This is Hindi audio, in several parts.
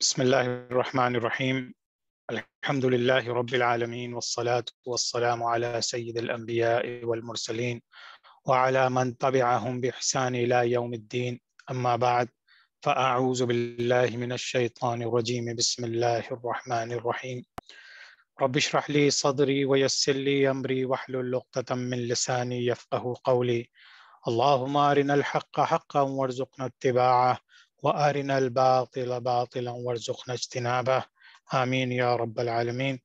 بسم الله الرحمن الرحيم الحمد لله رب العالمين والصلاة والسلام على سيد الأنبياء والمرسلين وعلى من تبعهم بإحسان إلى يوم الدين أما بعد فأعوذ بالله من الشيطان الرجيم بسم الله الرحمن الرحيم رب اشرح لي صدري ويسر لي أمري واحلل لقطة من لساني يفقه قولي اللهم أرنا الحق حقا وارزقنا اتباعه وارنا الباطل باطلا وارزقنا اجتنابه امين يا رب العالمين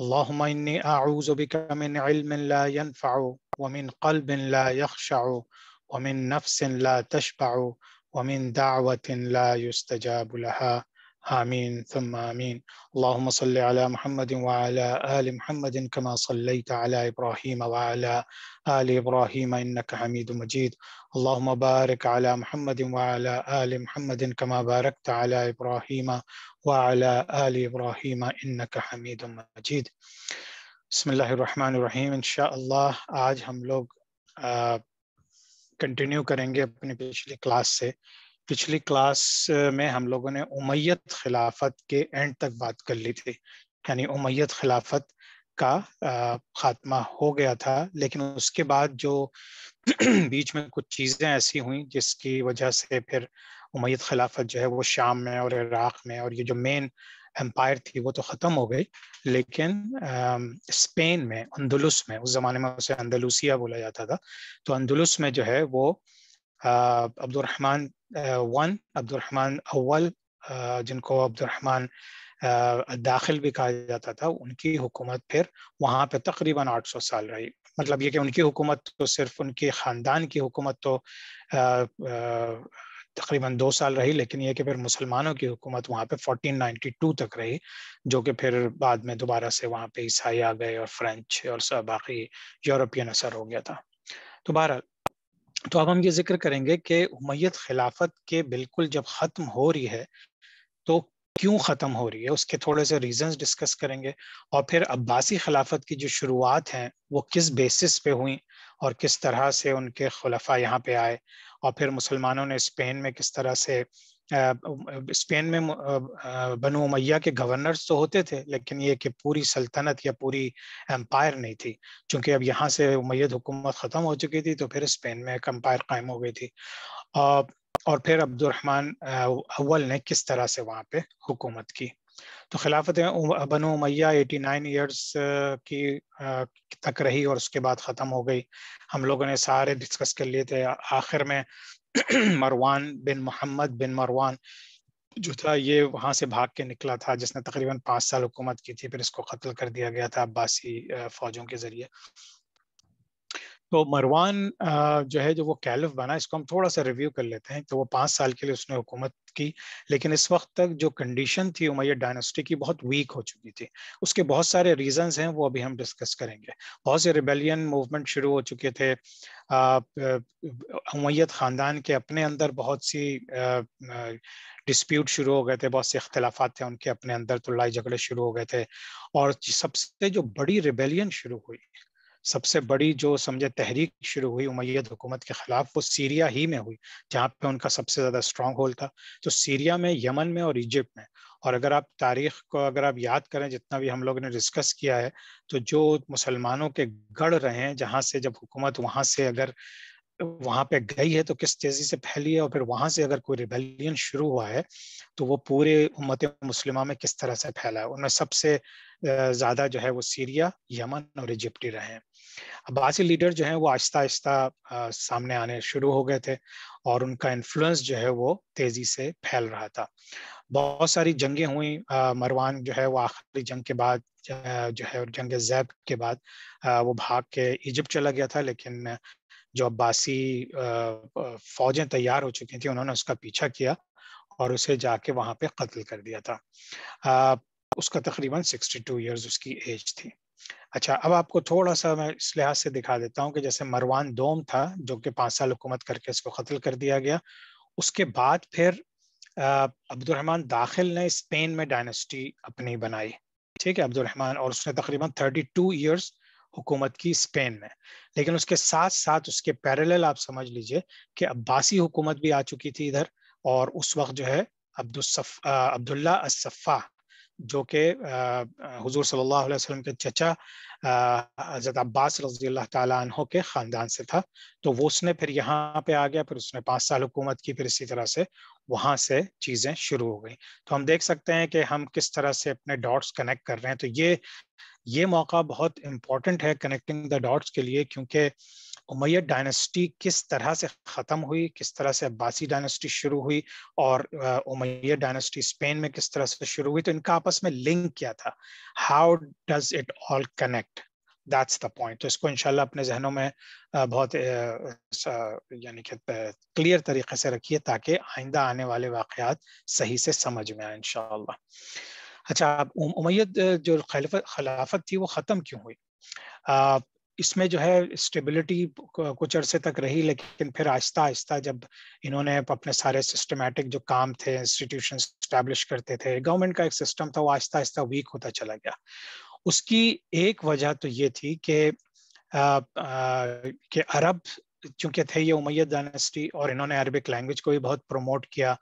اللهم اني اعوذ بك من علم لا ينفع ومن قلب لا يخشع ومن نفس لا تشبع ومن دعوه لا يستجاب لها آمين ثم آمين اللهم صل على محمد وعلى آل محمد كما صليت على إبراهيم وعلى آل إبراهيم إنك حميد مجيد اللهم بارك على محمد وعلى آل محمد كما باركت على إبراهيم وعلى آل إبراهيم إنك حميد مجيد بسم الله الرحمن الرحيم إن شاء الله آج هم आज हम लोग कंटिन्यू करेंगे अपनी पिछली क्लास से पिछली क्लास में हम लोगों ने उमैयत खिलाफत के एंड तक बात कर ली थी यानी उमैयत खिलाफत का खात्मा हो गया था लेकिन उसके बाद जो बीच में कुछ चीज़ें ऐसी हुई जिसकी वजह से फिर उमैयत खिलाफत जो है वो शाम में और इराक़ में और ये जो मेन एम्पायर थी वो तो ख़त्म हो गई लेकिन स्पेन में अंदुलस में उस ज़माने में उसे अंदलूसिया बोला जाता था तो अंदुलुस में जो है वो अब्दुलरहमान वन अब्दुलरहमान अव्वल जिनको अब्दुलरहमान दाखिल भी कहा जाता था उनकी हुकूमत फिर वहाँ पे तकरीबन 800 साल रही मतलब ये कि उनकी हुकूमत तो सिर्फ उनके ख़ानदान की हुकूमत तो तकरीबन दो साल रही लेकिन यह कि फिर मुसलमानों की हुकूमत वहाँ पे 1492 तक रही जो कि फिर बाद में दोबारा से वहाँ पे ईसाई आ गए और फ्रेंच और सब बाकी यूरोपियन असर हो गया था तो बहरहाल तो अब हम ये जिक्र करेंगे कि उमैयद खिलाफत के बिल्कुल जब ख़त्म हो रही है तो क्यों ख़त्म हो रही है उसके थोड़े से रीजंस डिस्कस करेंगे और फिर अब्बासी खिलाफत की जो शुरुआत है वो किस बेसिस पे हुई और किस तरह से उनके खलफा यहाँ पे आए और फिर मुसलमानों ने स्पेन में किस तरह से स्पेन में बनु उमैया के गवर्नर्स तो होते थे लेकिन ये कि पूरी सल्तनत या पूरी एम्पायर नहीं थी क्योंकि अब यहाँ से उमैद हुकूमत ख़त्म हो चुकी थी तो फिर स्पेन में एक एम्पायर कायम हो गई थी और फिर अब्दुलरहमान अव्वल ने किस तरह से वहाँ पे हुकूमत की तो खिलाफत बनो उमैया 89 ईयर्स की तक रही और उसके बाद ख़त्म हो गई हम लोगों ने सारे डिस्कस कर लिए थे आखिर में मरवान बिन मोहम्मद बिन मरवान जो था ये वहाँ से भाग के निकला था जिसने तकरीबन पाँच साल हुकूमत की थी फिर इसको कत्ल कर दिया गया था अब्बासी फौजों के जरिए तो मरवान जो है जो वो कैलिफ बना इसको हम थोड़ा सा रिव्यू कर लेते हैं तो वो पाँच साल के लिए उसने हुकूमत की लेकिन इस वक्त तक जो कंडीशन थी उमैया डायनेस्टी की बहुत वीक हो चुकी थी उसके बहुत सारे रीजंस हैं वो अभी हम डिस्कस करेंगे बहुत से रिबेलियन मूवमेंट शुरू हो चुके थे उमैयद ख़ानदान के अपने अंदर बहुत सी डिस्प्यूट शुरू हो गए थे बहुत से अख्तिलाफ़ थे उनके अपने अंदर तो लड़ाई झगड़े शुरू हो गए थे और सबसे जो बड़ी रिबेलियन शुरू हुई सबसे बड़ी जो समझे तहरीक शुरू हुई उमैद हुकूमत के खिलाफ वो सीरिया ही में हुई जहाँ पे उनका सबसे ज़्यादा स्ट्रॉन्ग होल्ड था तो सीरिया में यमन में और इजिप्ट में और अगर आप तारीख को अगर आप याद करें जितना भी हम लोग ने डिस्कस किया है तो जो मुसलमानों के गढ़ रहे हैं जहाँ से जब हुकूमत वहाँ से अगर वहां पे गई है तो किस तेजी से फैली है और फिर वहां से अगर कोई रिबेलियन शुरू हुआ है तो वो पूरे उम्मत मुस्लिमा में किस तरह से फैला है उनमें सबसे ज़्यादा जो है वो सीरिया यमन और इजिप्ट ही रहे अब्बासी लीडर जो है वो आहिस्ता आहिस्ता सामने आने शुरू हो गए थे और उनका इन्फ्लुएंस जो है वो तेजी से फैल रहा था बहुत सारी जंगें हुई मरवान जो है वो आखिरी जंग के बाद जो है जंग जैब के बाद वो भाग के इजिप्ट चला गया था लेकिन जो अब्बासी फौजें तैयार हो चुकी थी उन्होंने उसका पीछा किया और उसे जाके वहां पे कत्ल कर दिया था उसका तकरीबन 62 ईयर्स उसकी एज थी अच्छा अब आपको थोड़ा सा मैं इस लिहाज से दिखा देता हूँ कि जैसे मरवान दोम था जो कि पाँच साल हुकूमत करके इसको कत्ल कर दिया गया उसके बाद फिर अब्दुलरहमान दाखिल ने स्पेन में डायनेस्टी अपनी बनाई ठीक है अब्दुलरहमान और उसने तकरीबन 32 ईयर्स हुकूमत की स्पेन में लेकिन उसके साथ साथ उसके पैरेलल आप समझ लीजिए कि अब्बासी हुकूमत भी आ चुकी थी इधर और उस वक्त जो है अब्दुल्सफ अब्दुल्ला असफ़ा जो कि हजूर सल्लाम के चचा हज़रत अब्बास रजी अल्लाह के ख़ानदान से था तो वो उसने फिर यहाँ पे आ गया फिर उसने पाँच साल हुकूमत की फिर इसी तरह से वहाँ से चीज़ें शुरू हो गई तो हम देख सकते हैं कि हम किस तरह से अपने डॉट्स कनेक्ट कर रहे हैं तो ये ये मौका बहुत इम्पॉर्टेंट है कनेक्टिंग द डॉट्स के लिए क्योंकि उमैया डायनेस्टी किस तरह से ख़त्म हुई किस तरह से अब्बासी डायनेस्टी शुरू हुई और उमैया डायनेस्टी स्पेन में किस तरह से शुरू हुई तो इनका आपस में लिंक क्या था how does it all connect that's the point तो इसको इनशाला अपने जहनों में बहुत यानी कि क्लियर तरीके से रखिए ताकि आइंदा आने वाले वाकत सही से समझ में आए इनशा अच्छा उमैद जो खिलाफत थी वो ख़त्म क्यों हुई इसमें जो है स्टेबिलिटी कुछ अरसे तक रही लेकिन फिर आहिस्ता आहिस्ता जब इन्होंने अपने सारे सिस्टमेटिक जो काम थे इंस्टीट्यूशन स्टैब्लिश करते थे गवर्नमेंट का एक सिस्टम था वो आहिस्ता आहिस्ता वीक होता चला गया उसकी एक वजह तो ये थी कि कि अरब चूंकि थे ये उमैद डायनेस्टी और इन्होंने अरबिक लैंग्वेज को भी बहुत प्रमोट किया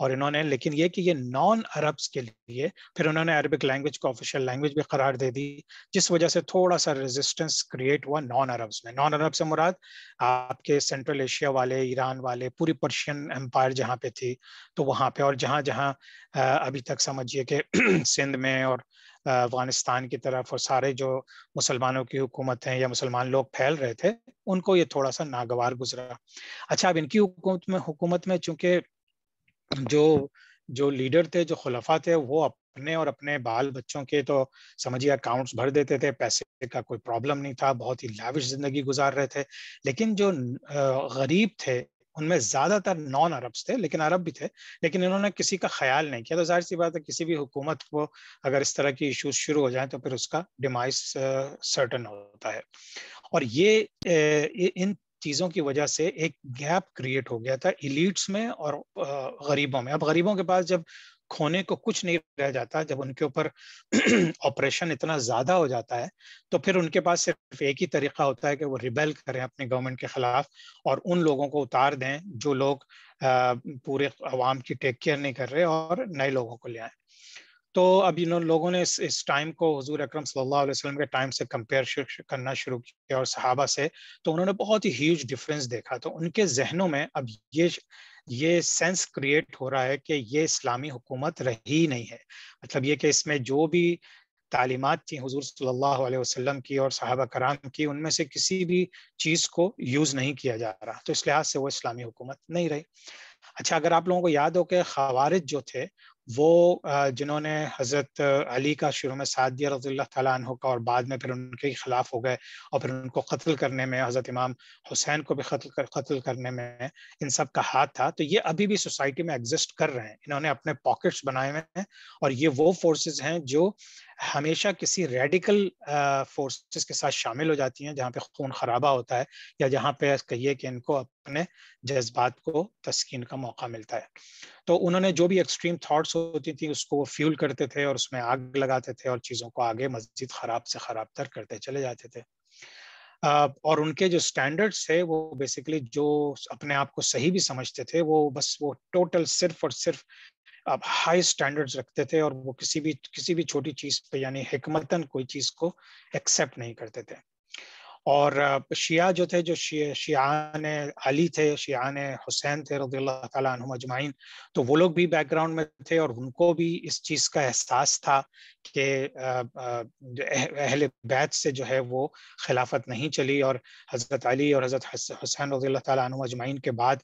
और इन्होंने लेकिन ये कि ये नॉन अरब्स के लिए फिर उन्होंने अरबिक लैंग्वेज को ऑफिशियल लैंग्वेज भी करार दे दी जिस वजह से थोड़ा सा रेजिस्टेंस क्रिएट हुआ नॉन अरब्स में नॉन अरब से मुराद आपके सेंट्रल एशिया वाले ईरान वाले पूरी पर्शियन एम्पायर जहाँ पे थी तो वहाँ पे और जहाँ जहाँ अभी तक समझिए कि सिंध में और अफगानिस्तान की तरफ और सारे जो मुसलमानों की हुकूमत हैं या मुसलमान लोग फैल रहे थे उनको ये थोड़ा सा नागवार गुजरा अच्छा अब इनकी हुकूमत में हुकूमत में चूंकि जो जो लीडर थे जो खुलफा थे वो अपने और अपने बाल बच्चों के तो समझिए अकाउंट्स भर देते थे पैसे का कोई प्रॉब्लम नहीं था बहुत ही लाविश जिंदगी गुजार रहे थे लेकिन जो गरीब थे उनमें ज्यादातर नॉन अरब्स थे लेकिन अरब भी थे लेकिन इन्होंने किसी का ख्याल नहीं किया तो जाहिर सी बात है किसी भी हुकूमत को अगर इस तरह की इश्यूज शुरू हो जाए तो फिर उसका डिमाइस सर्टन होता है और ये इन चीज़ों की वजह से एक गैप क्रिएट हो गया था इलीट्स में और गरीबों में अब गरीबों के पास जब खोने को कुछ नहीं रह जाता जब उनके ऊपर ऑपरेशन इतना ज़्यादा हो जाता है तो फिर उनके पास सिर्फ एक ही तरीका होता है कि वो रिबेल करें अपने गवर्नमेंट के ख़िलाफ़ और उन लोगों को उतार दें जो लोग पूरे अवाम की टेक केयर नहीं कर रहे और नए लोगों को ले आए तो अब इन लोगों ने इस इस टाइम को हजूर अक्रम सल्लाम के टाइम से कंपेयर करना शुरू किया और सहाबा से तो उन्होंने बहुत ही ह्यूज डिफरेंस देखा तो उनके जहनों में अब ये ये सेंस क्रिएट हो रहा है कि ये इस्लामी हुकूमत रही नहीं है मतलब ये कि इसमें जो भी तालीमत थी हजूर सल्ला वसलम की और साहबा कराम की उनमें से किसी भी चीज़ को यूज़ नहीं किया जा रहा तो इस लिहाज से वो इस्लामी हुकूमत नहीं रही अच्छा अगर आप लोगों को याद हो कि खवारिज जो थे वो जिन्होंने हज़रत अली का शुरू में साथ दिया रजील्ला का और बाद में फिर उनके खिलाफ हो गए और फिर उनको कत्ल करने में हज़रत इमाम हुसैन को भी कत्ल कर, कत्ल करने में इन सब का हाथ था तो ये अभी भी सोसाइटी में एग्जिस्ट कर रहे हैं इन्होंने अपने पॉकेट्स बनाए हुए हैं और ये वो फोर्सेज हैं जो हमेशा किसी रेडिकल फोर्सेस के साथ शामिल हो जाती हैं जहाँ पे खून खराबा होता है या जहाँ पे कहिए कि इनको अपने जज्बात को तस्किन का मौका मिलता है तो उन्होंने जो भी एक्सट्रीम थॉट्स होती थी उसको फ्यूल करते थे और उसमें आग लगाते थे और चीज़ों को आगे मस्जिद ख़राब से ख़राब तर करते चले जाते थे और उनके जो स्टैंडर्ड्स थे वो बेसिकली जो अपने आप को सही भी समझते थे वो बस वो टोटल सिर्फ और सिर्फ आप हाई स्टैंडर्ड्स रखते थे और वो किसी भी किसी भी छोटी चीज़ पे यानी हमतन कोई चीज़ को एक्सेप्ट नहीं करते थे और शिया जो थे जो शियान अली थे शियान हुसैन थे रजील्ला तुम अजमाइन तो वो लोग भी बैकग्राउंड में थे और उनको भी इस चीज़ का एहसास था के अहल बैत से जो है वो खिलाफत नहीं चली और हज़रत अली और हज़रत हुसैन रजील्ला तु अजमाइन के बाद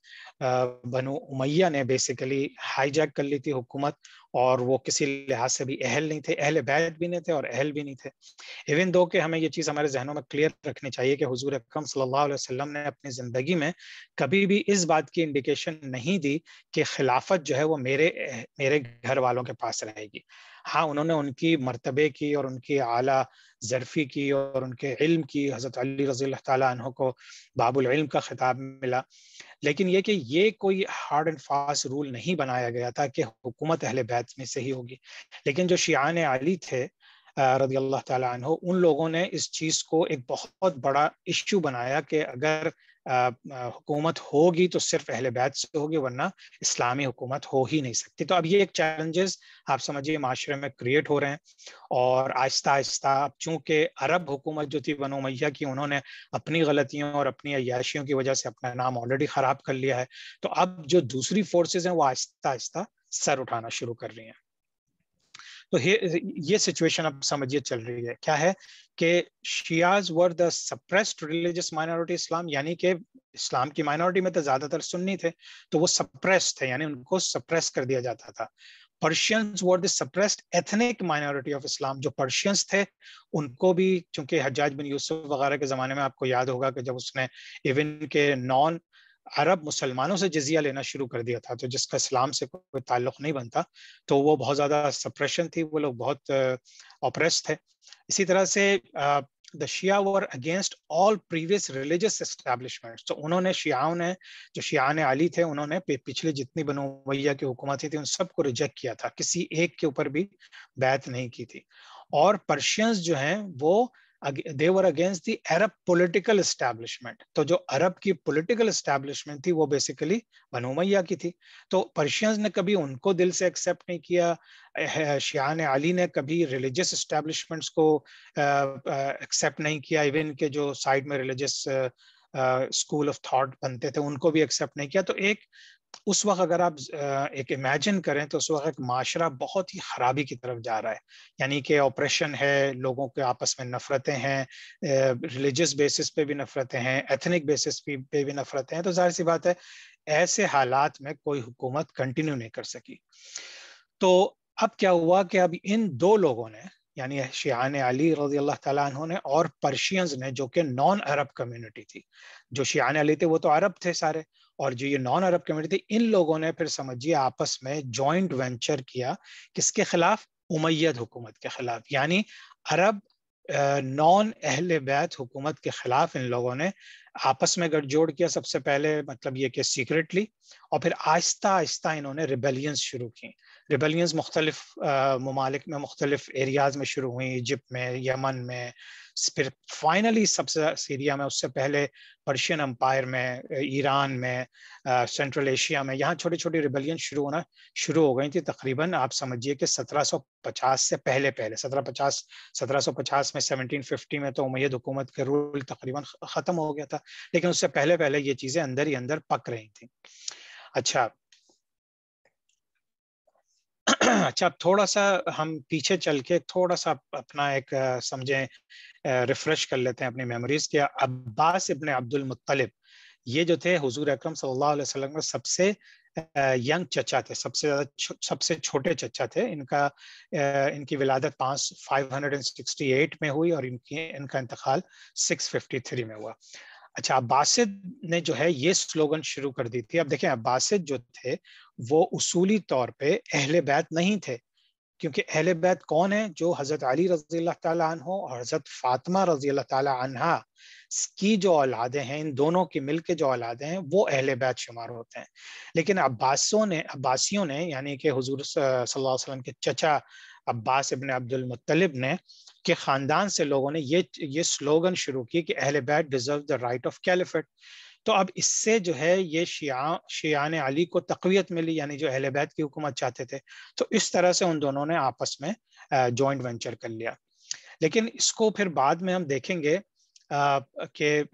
बनु उमैया ने बेसिकली हाईजैक कर ली थी हुकूमत और वो किसी लिहाज से भी अहल नहीं थे अहल बैत भी नहीं थे और अहल भी नहीं थे इवन दो के हमें ये चीज़ हमारे जहनों में क्लियर रखनी चाहिए कि हजूर अक्रम सल्लाम ने अपनी ज़िंदगी में कभी भी इस बात की इंडिकेशन नहीं दी कि खिलाफत जो है वो मेरे मेरे घर वालों के पास रहेगी हाँ उन्होंने उनकी मरतबे की और उनकी आला जरफ़ी की और उनके इल्म की हज़रत अली रज़ी तह को बाबुल का ख़िताब मिला लेकिन यह कि ये कोई हार्ड एंड फास्ट रूल नहीं बनाया गया था कि हुकूमत अहल बैत में से ही होगी लेकिन जो शियान अली थे रजी अल्लाह तन उन लोगों ने इस चीज़ को एक बहुत बड़ा इशू बनाया कि अगर हुकूमत होगी तो सिर्फ अहल बैत से होगी वरना इस्लामी हुकूमत हो ही नहीं सकती तो अब ये एक चैलेंजेस आप समझिए माशरे में क्रिएट हो रहे हैं और आहिस्ता आहिस्ता अब चूंकि अरब हुकूमत जो थी बनो मैया की उन्होंने अपनी गलतियों और अपनी अयाशियों की वजह से अपना नाम ऑलरेडी ख़राब कर लिया है तो अब जो दूसरी फोर्सेज हैं वो आहिस्ता आहिस्ता सर उठाना शुरू कर रही हैं तो ये सिचुएशन अब समझिए चल रही है क्या है कि Shias were the suppressed religious minority इस्लाम यानी कि इस्लाम की माइनॉरिटी में तो ज्यादातर सुन्नी थे तो वो सप्रेस थे यानी उनको सप्रेस कर दिया जाता था Persians were the suppressed ethnic minority of Islam जो पर्शियंस थे उनको भी चूंकि हजाज बिन यूसुफ वगैरह के जमाने में आपको याद होगा कि जब उसने इवन के नॉन अरब मुसलमानों से जजिया लेना शुरू कर दिया था तो जिसका इस्लाम से कोई ताल्लुक नहीं बनता तो वो बहुत ज़्यादा सप्रेशन थी वो लोग बहुत ऑपरेस थे इसी तरह से the Shia were against all previous religious establishments तो उन्होंने शियाओं ने जो शियान अली थे उन्होंने पिछले जितनी बनो वैया की हुकूमतें थी उन सबको रिजेक्ट किया था किसी एक के ऊपर भी बैत नहीं की थी और पर्शियंस जो हैं वो they were against the Arab political establishment तो जो अरब की पॉलिटिकल एस्टेब्लिशमेंट थी वो बेसिकली बनोमैया की थी तो पर्शियंस ने कभी उनको दिल से एक्सेप्ट नहीं किया शियान अली ने कभी रिलीजियस एस्टेब्लिशमेंट्स को एक्सेप्ट नहीं किया इवन के जो साइड में रिलीजियस स्कूल ऑफ थॉट बनते थे उनको भी एक्सेप्ट नहीं किया तो एक उस वक्त अगर आप एक इमेजिन करें तो उस वक्त एक माशरा बहुत ही खराबी की तरफ जा रहा है यानी कि ऑपरेशन है लोगों के आपस में नफरतें हैं रिलीजियस बेसिस पे भी नफरतें हैं एथनिक बेसिस पे भी नफरतें हैं तो जाहिर सी बात है ऐसे हालात में कोई हुकूमत कंटिन्यू नहीं कर सकी तो अब क्या हुआ कि अब इन दो लोगों ने यानी शियान अली रजी अल्लाह तु ने और पर्शियंस ने जो कि नॉन अरब कम्युनिटी थी जो शियान अली थे वो तो अरब थे सारे और जो ये नॉन अरब कम्युनिटी थी इन लोगों ने फिर समझिए आपस में जॉइंट वेंचर किया किसके खिलाफ उमैयद हुकूमत के खिलाफ यानी अरब नॉन अहल बैत हुकूमत के खिलाफ इन लोगों ने आपस में गठजोड़ किया सबसे पहले मतलब ये कि सीक्रेटली और फिर आहिस्ता आहिस्ता इन्होंने रिबेलियंस शुरू की रिबेलियंस मुख्तलिफ ममालिक में मुख्तलिफ एरियाज में शुरू हुई इजिप्ट में यमन में फिर फाइनली सबसे सीरिया में उससे पहले पर्शियन अम्पायर में ईरान में सेंट्रल एशिया में यहाँ छोटी छोटी रिबेलियन शुरू होना शुरू हो गई थी तकरीबन आप समझिए कि 1750 से पहले पहले 1750 1750 में 1750 में तो उमैद हुकूमत के रूल तकरीबन ख़त्म हो गया था लेकिन उससे पहले पहले ये चीज़ें अंदर ही अंदर पक रही थी अच्छा अच्छा थोड़ा सा हम पीछे चल के थोड़ा सा अपना एक समझे रिफ्रेश कर लेते हैं अपनी मेमोरीज के अब्बास इबन अब्दुल मुत्तलिब ये जो थे हुजूर अकरम सल्लल्लाहु अलैहि वसल्लम के सबसे यंग चचा थे सबसे ज्यादा छो, सबसे छोटे चचा थे इनका इनकी विलादत पाँच फाइव में हुई और इनकी इनका इंतकाल सिक्स में हुआ अच्छा अब्बासिद ने जो है ये स्लोगन शुरू कर दी थी अब देखें अब्बासिद जो थे वो उसूली तौर पे अहले बैत नहीं थे क्योंकि अहले बैत कौन है जो हज़रत अली रजी अल्लाह और हज़रत फातिमा रजी अल्लाह की जो औलादे हैं इन दोनों की मिल के जो औलादे हैं वो अहले बैत शुमार होते हैं लेकिन अब्बासों ने अब्बासियों ने यानी कि हजूर सल्लाम के चचा अब्बास इबन अब्दुल मुत्तलिब ने के ख़ानदान से लोगों ने ये ये स्लोगन शुरू की कि अहल बैट deserve the right of caliphate तो अब इससे जो है ये शिया शियान अली को तकवीत मिली यानी जो अहल बैत की हुकूमत चाहते थे तो इस तरह से उन दोनों ने आपस में जॉइंट वेंचर कर लिया लेकिन इसको फिर बाद में हम देखेंगे के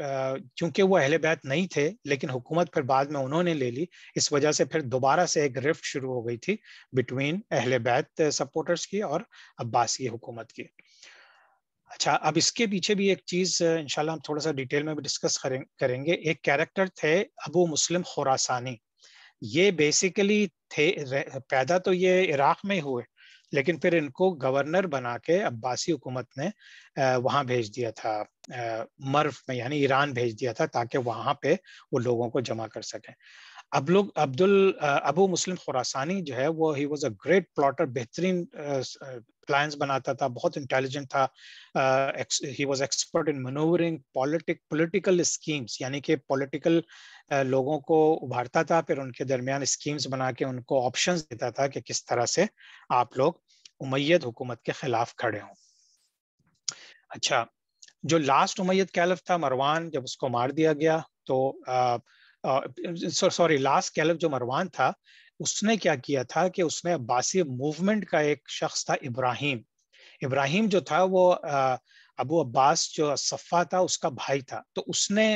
चूंकि वो अहल बैत नहीं थे लेकिन हुकूमत फिर बाद में उन्होंने ले ली इस वजह से फिर दोबारा से एक रिफ्ट शुरू हो गई थी बिटवीन अहल बैत सपोर्टर्स की और अब्बासी हुकूमत की अच्छा अब इसके पीछे भी एक चीज़ इंशाल्लाह हम थोड़ा सा डिटेल में भी डिस्कस करेंगे एक कैरेक्टर थे अबू मुस्लिम खुरासानी ये बेसिकली थे पैदा तो ये इराक में हुए लेकिन फिर इनको गवर्नर बना के अब्बासी हुकूमत ने वहाँ भेज दिया था मर्फ में यानी ईरान भेज दिया था ताकि वहाँ पे वो लोगों को जमा कर सकें अब अब्दुल अबू मुस्लिम खुरासानी जो है वो he was a great plotter बेहतरीन प्लान्स बनाता था बहुत इंटेलिजेंट था he was expert in manoeuvring politic political schemes यानी कि पॉलिटिकल लोगों को उभारता था फिर उनके दरमियान स्कीम्स बना के उनको ऑप्शन देता था कि किस तरह से आप लोग उमैद हुकूमत के खिलाफ खड़े हों अच्छा जो लास्ट उमैद कैलफ था मरवान जब उसको मार दिया गया तो आ, सॉरी लास्ट कैलब जो मरवान था उसने क्या किया था कि उसने अब्बासी मूवमेंट का एक शख्स था इब्राहिम इब्राहिम जो था वो अबू अब्बास जो सफ़ा था उसका भाई था तो उसने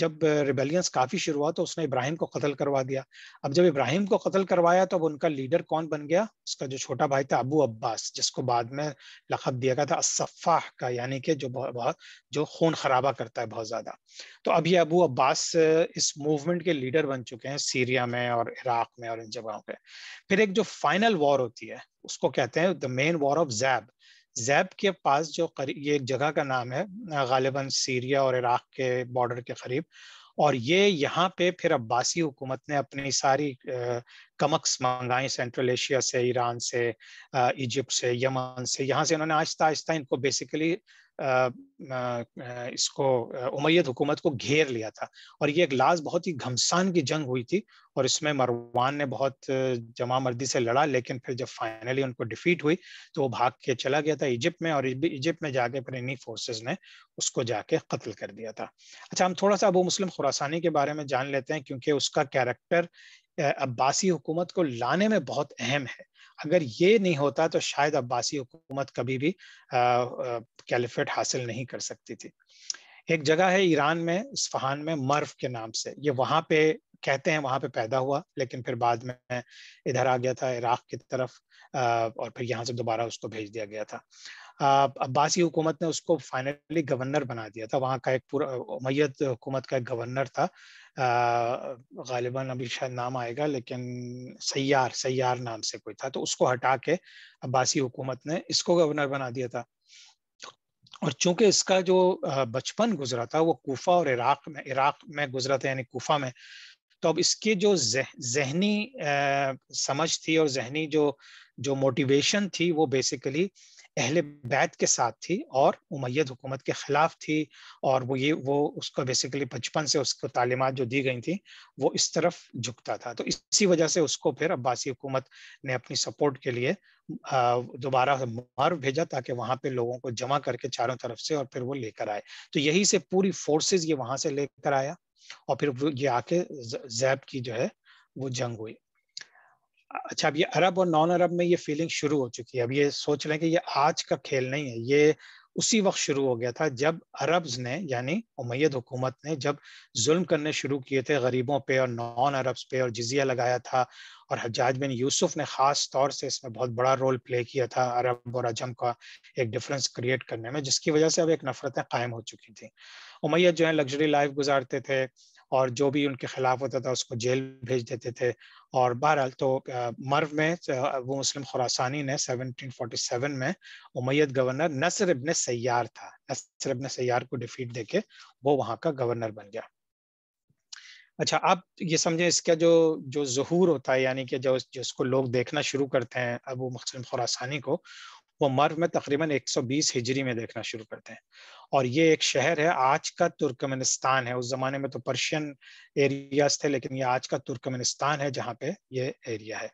जब रिबेलियंस काफ़ी शुरू हुआ तो उसने इब्राहिम को कत्ल करवा दिया अब जब इब्राहिम को कत्ल करवाया तो तो उनका लीडर कौन बन गया उसका जो छोटा भाई था अबू अब्बास जिसको बाद में लखब दिया गया था असफ़ाह का यानी कि जो बहुत जो खून खराबा करता है बहुत ज़्यादा तो अब ये अबू अब्बास इस मूवमेंट के लीडर बन चुके हैं सीरिया में और इराक में और इन जगहों पर फिर एक जो फाइनल वॉर होती है उसको कहते हैं the main war of Zab Zab के पास जो ये एक जगह का नाम है गालिबा सीरिया और इराक के बॉर्डर के करीब और ये यहाँ पे फिर अब्बासी हुकूमत ने अपनी सारी कमक्स मंगाई सेंट्रल एशिया से ईरान से इजिप्ट से यमन से यहाँ से उन्होंने आहिस्ता आहिस्ता इनको बेसिकली इसको उमैद हुकूमत को घेर लिया था और ये एक लाज बहुत ही घमसान की जंग हुई थी और इसमें मरवान ने बहुत जमा मर्दी से लड़ा लेकिन फिर जब फाइनली उनको डिफीट हुई तो वो भाग के चला गया था इजिप्ट में और इजिप्ट में जाके फिर इन्हीं फोर्सेज ने उसको जाके कत्ल कर दिया था अच्छा हम थोड़ा सा अबू मुस्लिम खुरासानी के बारे में जान लेते हैं क्योंकि उसका कैरेक्टर अब्बासी हुकूमत को लाने में बहुत अहम है अगर ये नहीं होता तो शायद अब्बासी हुकूमत कभी भी कैलिफेट हासिल नहीं कर सकती थी एक जगह है ईरान में इस्फहान में मर्फ के नाम से ये वहाँ पे कहते हैं वहाँ पे पैदा हुआ लेकिन फिर बाद में इधर आ गया था इराक की तरफ और फिर यहाँ से दोबारा उसको भेज दिया गया था अब्बासी हुकूमत ने उसको फाइनली गवर्नर बना दिया था वहाँ का एक पूरा मैत हुकूमत का एक गवर्नर था गालिबा अभी शायद नाम आएगा लेकिन सैार सैार नाम से कोई था तो उसको हटा के अब्बासी हुकूमत ने इसको गवर्नर बना दिया था और चूंकि इसका जो बचपन गुजरा था वो कोफा और इराक में इराक में गुजरा था यानी कोफा में तो अब इसकी जो जहनी समझ थी और जहनी जो जो मोटिवेशन थी वो बेसिकली अहल बैत के साथ थी और उमैद हुकूमत के खिलाफ थी और वो ये वो उसको बेसिकली बचपन से उसको तालीमत जो दी गई थी वो इस तरफ झुकता था तो इसी वजह से उसको फिर अब्बासी हुकूमत ने अपनी सपोर्ट के लिए दोबारा मार भेजा ताकि वहां पे लोगों को जमा करके चारों तरफ से और फिर वो लेकर आए तो यही से पूरी फोर्सेज ये वहां से लेकर आया और फिर ये आके जैब की जो है वो जंग हुई अच्छा अब ये अरब और नॉन अरब में ये फीलिंग शुरू हो चुकी है अब ये सोच लें कि ये आज का खेल नहीं है ये उसी वक्त शुरू हो गया था जब अरब्स ने यानी उमैद हुकूमत ने जब जुल्म करने शुरू किए थे गरीबों पे और नॉन अरब्स पे और जजिया लगाया था और हजाज बिन यूसुफ ने ख़ास तौर से इसमें बहुत बड़ा रोल प्ले किया था अरब और अजम का एक डिफरेंस क्रिएट करने में जिसकी वजह से अब एक नफ़रतें कायम हो चुकी थी उमैद जो है लग्जरी लाइफ गुजारते थे और जो भी उनके खिलाफ होता था उसको जेल भेज देते थे और बहरहाल तो मर्व में वो मुस्लिम खुरासानी ने 1747 में उमैयद गवर्नर नसर इबन सैयार था नसर इबन सैयार को डिफीट देके वो वहाँ का गवर्नर बन गया अच्छा आप ये समझें इसका जो जो जहूर होता है यानी कि जो जिसको लोग देखना शुरू करते हैं अबू मुस्लिम खुरासानी को वो मर्व में तकरीबन 120 हिजरी में देखना शुरू करते हैं और ये एक शहर है आज का तुर्कमेनिस्तान है उस जमाने में तो पर्शियन एरियाज थे लेकिन ये आज का तुर्कमेनिस्तान है जहाँ पे ये एरिया है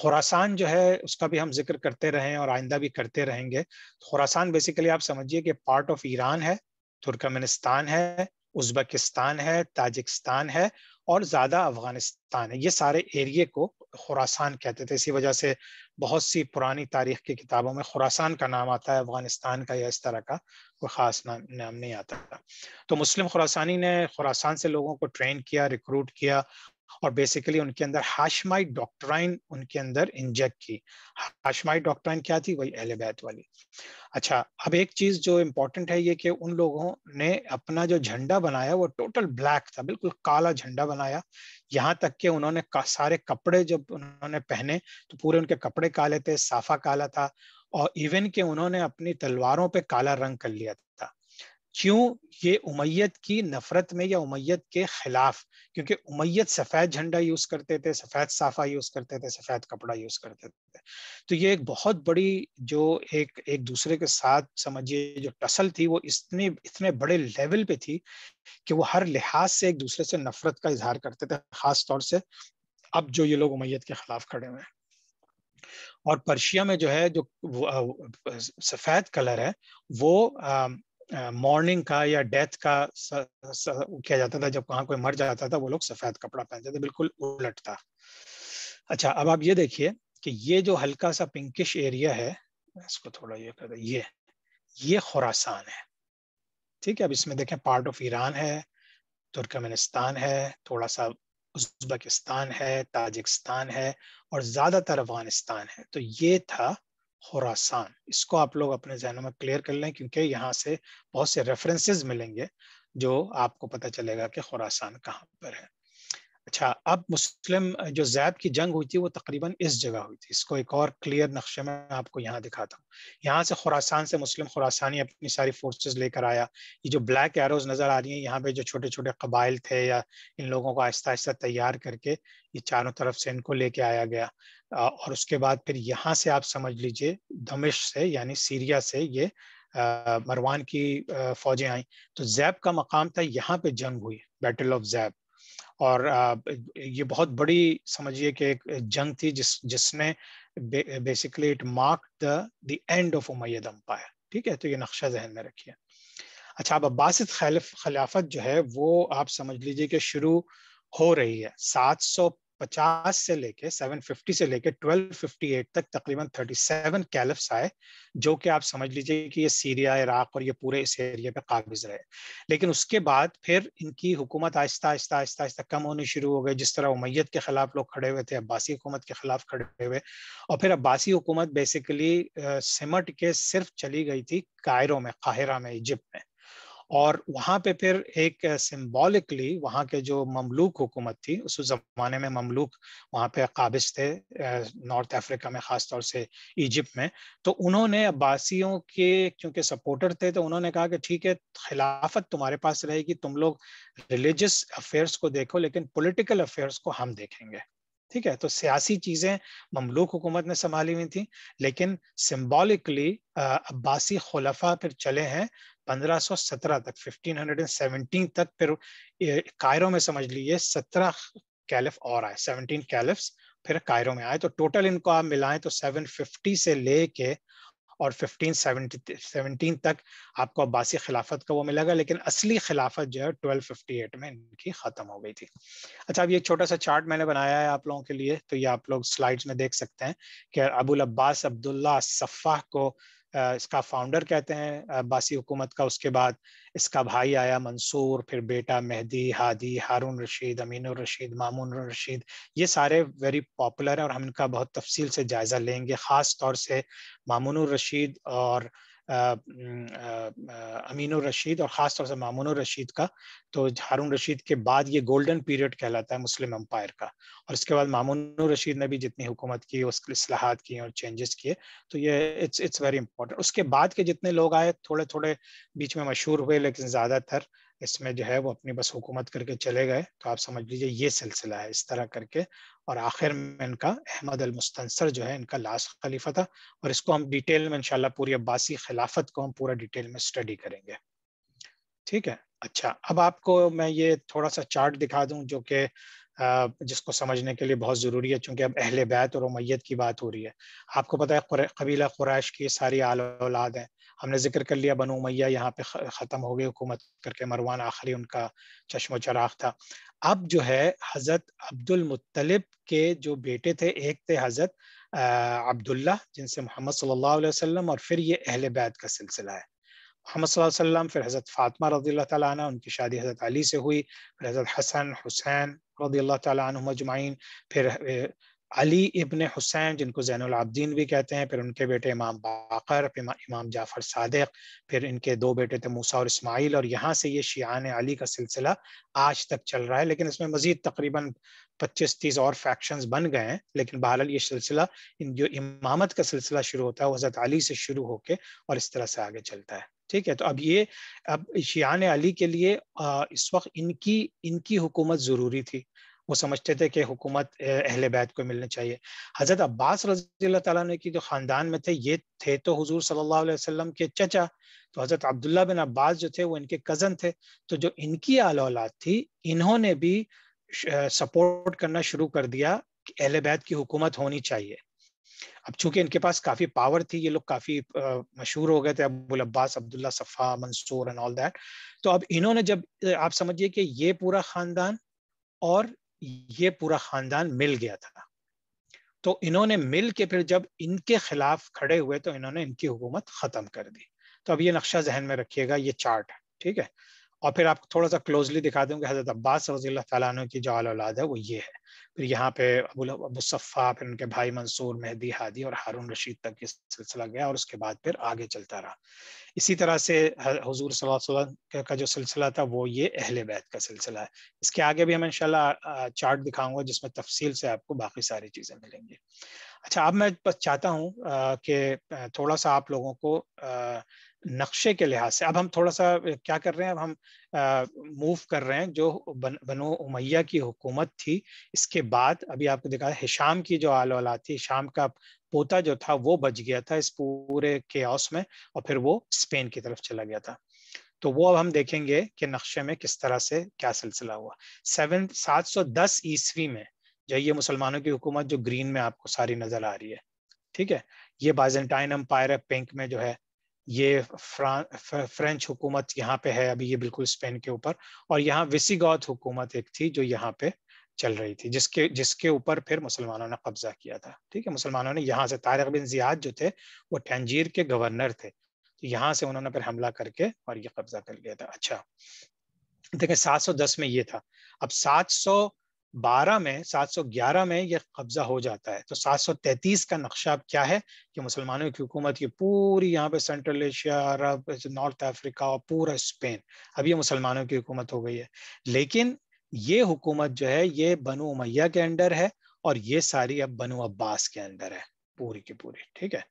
खुरासान जो है उसका भी हम जिक्र करते रहे और आइंदा भी करते रहेंगे खुरासान बेसिकली आप समझिए कि पार्ट ऑफ ईरान है तुर्कमेनिस्तान है उज्बेकिस्तान है ताजिकिस्तान है और ज़्यादा अफगानिस्तान है ये सारे एरिए को खुरासान कहते थे इसी वजह से बहुत सी पुरानी तारीख की किताबों में खुरासान का नाम आता है अफगानिस्तान का या इस तरह का कोई ख़ास नाम नाम नहीं आता तो मुस्लिम खुरासानी ने खुरासान से लोगों को ट्रेन किया रिक्रूट किया और बेसिकली उनके अंदर हाशमाई डॉक्ट्राइन उनके अंदर इंजेक्ट की हाशमाई डॉक्ट्राइन क्या थी वही एलेबैत वाली अच्छा अब एक चीज जो इम्पोर्टेंट है ये कि उन लोगों ने अपना जो झंडा बनाया वो टोटल ब्लैक था बिल्कुल काला झंडा बनाया यहाँ तक कि उन्होंने सारे कपड़े जब उन्होंने पहने तो पूरे उनके कपड़े काले थे साफा काला था और इवन के उन्होंने अपनी तलवारों पर काला रंग कर लिया था क्यों ये उमैयत की नफरत में या उमैयत के खिलाफ क्योंकि उमैयत सफ़ेद झंडा यूज़ करते थे सफ़ेद साफ़ा यूज़ करते थे सफ़ेद कपड़ा यूज़ करते थे तो ये एक बहुत बड़ी जो एक एक दूसरे के साथ समझिए जो टसल थी वो इतने इतने बड़े लेवल पे थी कि वो हर लिहाज से एक दूसरे से नफरत का इजहार करते थे ख़ास तौर से अब जो ये लोग उमैयत के ख़िलाफ़ खड़े हुए हैं और पर्शिया में जो है जो सफ़ेद कलर है वो मॉर्निंग का या डेथ का स, स, किया जाता था जब वहां कोई मर जाता था वो लोग सफेद कपड़ा पहनते थे बिल्कुल उलट था अच्छा अब आप ये देखिए कि ये जो हल्का सा पिंकिश एरिया है इसको थोड़ा ये कर ये ये खुरासान है ठीक है अब इसमें देखें पार्ट ऑफ ईरान है तुर्कमेनिस्तान है थोड़ा सा उज्बेकिस्तान है ताजिकिस्तान है और ज्यादातर अफगानिस्तान है तो ये था खुरासान इसको आप लोग अपने जहनों में क्लियर कर लें क्योंकि यहाँ से बहुत से रेफरेंसेज मिलेंगे जो आपको पता चलेगा कि खुरासान कहाँ पर है अच्छा अब मुस्लिम जो जैब की जंग हुई थी वो तकरीबन इस जगह हुई थी इसको एक और क्लियर नक्शे में आपको यहाँ दिखाता हूँ यहाँ से खुरासान से मुस्लिम खुरासानी अपनी सारी फोर्सेस लेकर आया ये जो ब्लैक एरोज नज़र आ रही हैं यहाँ पे जो छोटे छोटे कबाइल थे या इन लोगों को आहिस्ता आहिस्ता तैयार करके ये चारों तरफ से इनको लेके आया गया और उसके बाद फिर यहाँ से आप समझ लीजिए दमिश से यानी सीरिया से ये मरवान की फौजें आई तो जैब का मकाम था यहाँ पे जंग हुई बैटल ऑफ जैब और ये बहुत बड़ी समझिए कि एक जंग थी जिस जिसने basically it marked the the end of Umayyad empire ठीक है तो ये नक्शा जहन में रखिए अच्छा अब अब्बासिद खिलाफत जो है वो आप समझ लीजिए कि शुरू हो रही है 705 पचास से लेके 750 से लेके 1258 तक तकरीबन 37 कैलिफ्स आए जो कि आप समझ लीजिए कि ये सीरिया इराक और ये पूरे इस एरिया पे काबिज रहे लेकिन उसके बाद फिर इनकी हुकूमत आहिस्ता आहिस्ता आहिस्ता आहिस्ता कम होनी शुरू हो गई जिस तरह उमैयद के खिलाफ लोग खड़े हुए थे अब्बासी हुकूमत के खिलाफ खड़े हुए और फिर अब्बासी हुकूमत बेसिकली सिमट के सिर्फ चली गई थी कायरों में काहिरा में इजिप्ट में और वहाँ पे फिर एक सिंबॉलिकली वहाँ के जो ममलूक हुकूमत थी उस जमाने में ममलूक वहाँ पे काबिज थे नॉर्थ अफ्रीका में ख़ास तौर से इजिप्ट में तो उन्होंने अब्बासियों के क्योंकि सपोर्टर थे तो उन्होंने कहा कि ठीक है खिलाफत तुम्हारे पास रहेगी तुम लोग रिलीजियस अफेयर्स को देखो लेकिन पोलिटिकल अफेयर्स को हम देखेंगे ठीक है तो सियासी चीजें ममलूक हुकूमत ने संभाली हुई थी लेकिन सिम्बॉलिकली अब्बासी खलफा फिर चले हैं 1517 तक 1517 तक फिर कायरो में समझ लीजिए 17 कैलिफ और आए 17 कैलिफ्स फिर कायरो में आए तो टोटल इनको आप मिलाएं तो 750 से लेके और 17 तक आपको अब्बासी खिलाफत का वो मिलेगा लेकिन असली खिलाफत जो है 1258 में इनकी ख़त्म हो गई थी अच्छा अब ये छोटा सा चार्ट मैंने बनाया है आप लोगों के लिए तो ये आप लोग स्लाइड्स में देख सकते हैं कि अबुल अब्बास अब्दुल्ला सफ़ा को इसका फाउंडर कहते हैं बासी हुकूमत का उसके बाद इसका भाई आया मंसूर फिर बेटा मेहदी हादी हारून रशीद अमीन रशीद मामून रशीद ये सारे वेरी पॉपुलर हैं और हम इनका बहुत तफसील से जायज़ा लेंगे ख़ास तौर से मामून रशीद और अमीन रशीद और ख़ास तौर से मामून रशीद का तो हारून रशीद के बाद ये गोल्डन पीरियड कहलाता है मुस्लिम अम्पायर का और इसके बाद मामून रशीद ने भी जितनी हुकूमत की उसके असलाहत किए और चेंजेस किए तो ये इट्स इट्स वेरी इंपॉर्टेंट उसके बाद के जितने लोग आए थोड़े थोड़े बीच में मशहूर हुए लेकिन ज़्यादातर इसमें जो है वो अपनी बस हुकूमत करके चले गए तो आप समझ लीजिए ये सिलसिला है इस तरह करके और आखिर में इनका अहमद अल मुस्तंसर जो है इनका लास्ट खलीफा था और इसको हम डिटेल में इनशाला पूरी अब्बासी खिलाफत को हम पूरा डिटेल में स्टडी करेंगे ठीक है अच्छा अब आपको मैं ये थोड़ा सा चार्ट दिखा दूं जो कि जिसको समझने के लिए बहुत ज़रूरी है चूँकि अब अहल बैत और मैत की बात हो रही है आपको पता है कबीला खुराश की सारी आल औलाद हैं हमने जिक्र कर लिया बनो मैया यहाँ पे ख़त्म हो गई हुकूमत करके मरवान आखिरी उनका चश्मो चराग था अब जो है हज़रत अब्दुल के जो बेटे थे एक थे हज़रत अब्दुल्ला जिनसे मोहम्मद सल्ला अलैहि और फिर ये अहल बैत का सिलसिला है मोहम्मद फिर हज़रत फातमा रदी अल्लाह ताली उनकी शादी हज़रत अली से हुई फिर हज़रत हसन हुसैन रदी अल्लाह फिर अली इबन हुसैन जिनको जैनआबद्दीन भी कहते हैं फिर उनके बेटे इमाम बाकर इमाम जाफ़र सदक फिर इनके दो बेटे थे मूसा और इसमाइल और यहाँ से ये शियान अली का सिलसिला आज तक चल रहा है लेकिन इसमें मज़ीद तकरीबन पच्चीस तीस और फैक्शंस बन गए हैं लेकिन बहरहाल ये सिलसिला जो इमामत का सिलसिला शुरू होता है वो हज़रत अली से शुरू होके और इस तरह से आगे चलता है ठीक है तो अब ये अब शियान अली के लिए आ, इस वक्त इनकी इनकी हुकूमत ज़रूरी थी वो समझते थे कि हुकूमत अहल बैत को मिलनी चाहिए हज़रत अब्बास रजी तुम की जो ख़ानदान में थे ये थे तो हजूर सल्लाम के चचा तो हज़रत अब्दुल्ला बिन अब्बास जो थे वो इनके कज़न थे तो जो इनकी आल औलाद थी इन्होंने भी सपोर्ट करना शुरू कर दिया कि अहल बैत की हुकूमत होनी चाहिए अब चूंकि इनके पास काफी पावर थी ये लोग काफी मशहूर हो गए थे अबुल अब्बास अब्दुल्ला सफ़ा मंसूर एंड ऑल दैट तो अब इन्होंने जब आप समझिए कि ये पूरा खानदान और ये पूरा खानदान मिल गया था तो इन्होंने मिल के फिर जब इनके खिलाफ खड़े हुए तो इन्होंने इनकी हुकूमत खत्म कर दी तो अब ये नक्शा जहन में रखिएगा ये चार्ट ठीक है और फिर आपको थोड़ा सा क्लोजली दिखा दूँ कि हज़रत अब्बास रजी की जो आल औलाद है वो ये है फिर यहाँ पे अबू अबुसफ़ा फिर उनके भाई मंसूर मेहदी हादी और हारून रशीद तक ये सिलसिला गया और उसके बाद फिर आगे चलता रहा इसी तरह से हजूर वसल्लम का जो सिलसिला था वो ये अहल बैत का सिलसिला है इसके आगे भी हम इन चार्ट दिखाऊंगा जिसमें तफसील से आपको बाकी सारी चीज़ें मिलेंगी अच्छा अब मैं बस चाहता हूँ कि थोड़ा सा आप लोगों को नक्शे के लिहाज से अब हम थोड़ा सा क्या कर रहे हैं अब हम मूव कर रहे हैं जो बन, बनो उमैया की हुकूमत थी इसके बाद अभी आपको दिखा हिशाम की जो आल वाला थी हिशाम का पोता जो था वो बच गया था इस पूरे के में और फिर वो स्पेन की तरफ चला गया था तो वो अब हम देखेंगे कि नक्शे में किस तरह से क्या सिलसिला हुआ सेवन सात सौ दस ईस्वी में जो ये मुसलमानों की हुकूमत जो ग्रीन में आपको सारी नजर आ रही है ठीक है ये बाइजेंटाइन अम्पायर है पिंक में जो है ये फ्रेंच हुकूमत यहाँ पे है अभी ये बिल्कुल स्पेन के ऊपर और यहाँ विसीगौत हुकूमत एक थी जो यहाँ पे चल रही थी जिसके जिसके ऊपर फिर मुसलमानों ने कब्जा किया था ठीक है मुसलमानों ने यहाँ से तारक बिन जियाद जो थे वो टंजीर के गवर्नर थे तो यहाँ से उन्होंने फिर हमला करके और ये कब्जा कर लिया था अच्छा देखिए 710 में ये था अब सात सौ बारह में 711 में यह कब्जा हो जाता है तो 733 का नक्शा क्या है कि मुसलमानों की हुकूमत ये पूरी यहाँ पे central Asia Arab North Africa और पूरा स्पेन अब ये मुसलमानों की हुकूमत हो गई है लेकिन ये हुकूमत जो है ये बनु उमैया के अंडर है और ये सारी अब बनु अब्बास के अंदर है पूरी की पूरी ठीक है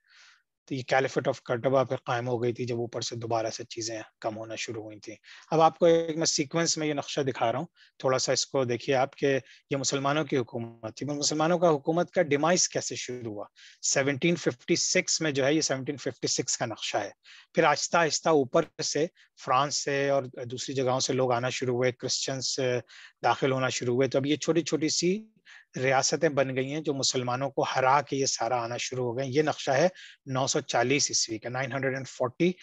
तो ये कैलिफेट ऑफ कर्टबा फिर कायम हो गई थी जब ऊपर से दोबारा से चीज़ें कम होना शुरू हुई थी अब आपको एक मैं सीक्वेंस में ये नक्शा दिखा रहा हूँ थोड़ा सा इसको देखिए आपके ये मुसलमानों की हुकूमत थी मुसलमानों का हुकूमत का डिमाइस कैसे शुरू हुआ 1756 में जो है ये 1756 का नक्शा है फिर आहिस्ता आहिस्ता ऊपर से फ्रांस से और दूसरी जगहों से लोग आना शुरू हुए क्रिश्चन्स दाखिल होना शुरू हुए तो अब ये छोटी छोटी सी रियासतें बन गई हैं जो मुसलमानों को हरा के ये सारा आना शुरू हो गए ये नक्शा है 940 ईस्वी का 940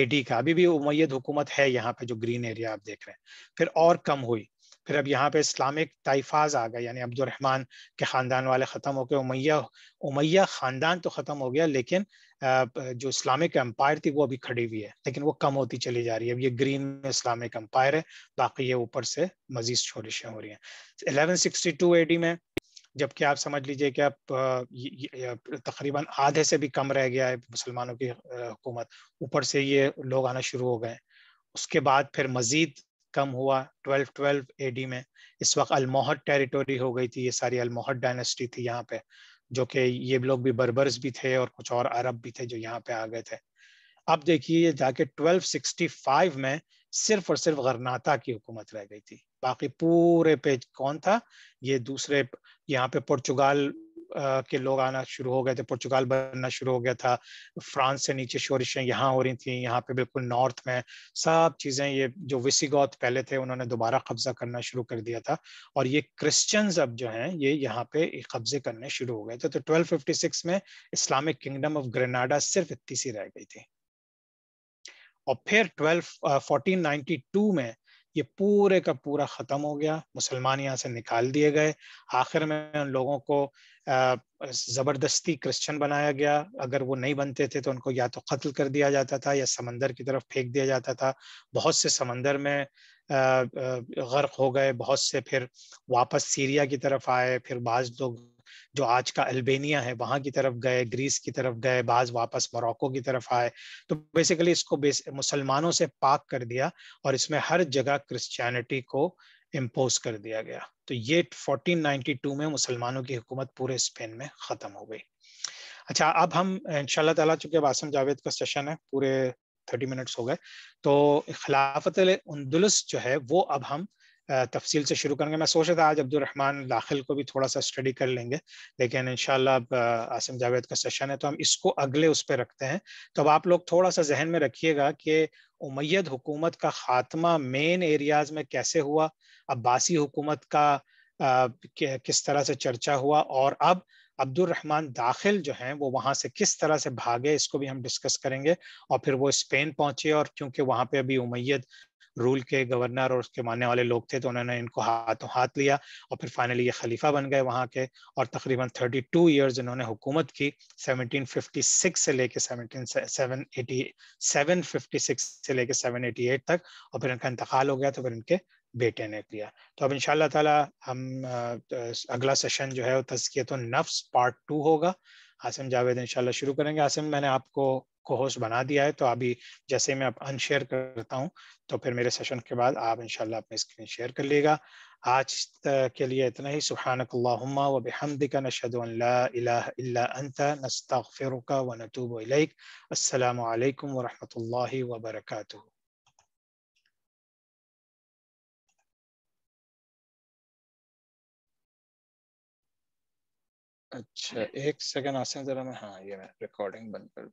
एडी का अभी भी उमैद हुकूमत है यहाँ पे जो ग्रीन एरिया आप देख रहे हैं फिर और कम हुई फिर अब यहाँ पे इस्लामिक ताइफाज आ गए यानी अब्दुलरहमान के ख़ानदान वाले ख़त्म हो गए उमैया उमैया ख़ानदान तो ख़त्म हो गया लेकिन जो इस्लामिक एम्पायर थी वो अभी खड़ी हुई है लेकिन वो कम होती चली जा रही है अब ये ग्रीन में इस्लामिक एम्पायर है बाकी ये ऊपर से मजीद शोरिशें हो रही हैं 1162 एडी में जबकि आप समझ लीजिए कि आप तकरीबन आधे से भी कम रह गया है मुसलमानों की हुकूमत ऊपर से ये लोग आना शुरू हो गए उसके बाद फिर मज़ीद कम हुआ 1212 एडी में इस वक्त अलमोहट टेरिटोरी हो गई थी ये सारी अलमोहट डायनेस्टी थी यहाँ पे जो कि ये लोग भी बर्बर्स भी थे और कुछ और अरब भी थे जो यहाँ पे आ गए थे अब देखिए ये जाके 1265 में सिर्फ और सिर्फ गरनाता की हुकूमत रह गई थी बाकी पूरे पे कौन था ये दूसरे यहाँ पे पुर्तगाल के लोग आना शुरू हो गए थे पुर्तगाल बनना शुरू हो गया था फ्रांस से नीचे शोरिशें यहाँ हो रही थी यहाँ पे बिल्कुल नॉर्थ में सब चीज़ें ये जो विसीगौत पहले थे उन्होंने दोबारा कब्जा करना शुरू कर दिया था और ये क्रिश्चियंस अब जो हैं ये यहाँ पे कब्जे करने शुरू हो गए थे तो ट्वेल्व फिफ्टी सिक्स में इस्लामिक किंगडम ऑफ ग्रेनाडा सिर्फ इतनी सी रह गई थी और फिर ट्वेल्व फोर्टीन नाइनटी टू में ये पूरे का पूरा ख़त्म हो गया मुसलमान यहाँ से निकाल दिए गए आखिर में उन लोगों को ज़बरदस्ती क्रिश्चियन बनाया गया अगर वो नहीं बनते थे तो उनको या तो कत्ल कर दिया जाता था या समंदर की तरफ फेंक दिया जाता था बहुत से समंदर में गर्क हो गए बहुत से फिर वापस सीरिया की तरफ आए फिर बाज लोग जो आज का अल्बेनिया है वहां की तरफ गए ग्रीस की तरफ गए बाज वापस मोरक्को की तरफ आए तो बेसिकली इसको बेस, मुसलमानों से पाक कर दिया और इसमें हर जगह क्रिश्चियनिटी को इम्पोज कर दिया गया तो ये 1492 में मुसलमानों की हुकूमत पूरे स्पेन में ख़त्म हो गई अच्छा अब हम इनशाला तला चूंकि वासम जावेद का सेशन है पूरे थर्टी मिनट्स हो गए तो खिलाफत उन्दुलस जो है वो अब हम तफसील से शुरू करेंगे मैं सोच रहा था आज अब्दुलरहमान दाखिल को भी थोड़ा सा स्टडी कर लेंगे लेकिन इन अब आसिम जावेद का सेशन है तो हम इसको अगले उस पर रखते हैं तो अब आप लोग थोड़ा सा जहन में रखिएगा कि उमैद हुकूमत का खात्मा मेन एरियाज में कैसे हुआ अब्बासी हुकूमत का आ, किस तरह से चर्चा हुआ और अब अब्दुलरहमान दाखिल जो हैं वो वहाँ से किस तरह से भागे इसको भी हम डिस्कस करेंगे और फिर वो स्पेन पहुंचे और क्योंकि वहाँ पे अभी उमैद रूल के गवर्नर और उसके मानने वाले लोग थे तो उन्होंने इनको हाथों हाथ लिया और फिर फाइनली ये खलीफा बन गए वहाँ के और तकरीबन 32 टू ईयर्स इन्होंने हुकूमत की 1756 से लेके 1787 756 से लेके 788 तक और फिर इनका इंतकाल हो गया तो फिर इनके बेटे ने किया तो अब इन ताला हम तो अगला सेशन जो है वो तस्कियत नफ्स पार्ट टू होगा आसिम जावेद इनशाला शुरू करेंगे आसिम मैंने आपको को होस्ट बना दिया है तो अभी जैसे मैं आप अनशेयर करता हूँ तो फिर मेरे सेशन के बाद आप इनशाला अपने स्क्रीन शेयर कर लेगा आज के लिए इतना ही सुबहानकल्लाहुम्मा व बिहमदिका नशहदु व नतूबु इलैक अस्सलाम वालेकुम अच्छा एक सेकेंड आसें जरा मैं हाँ ये मैं रिकॉर्डिंग बंद कर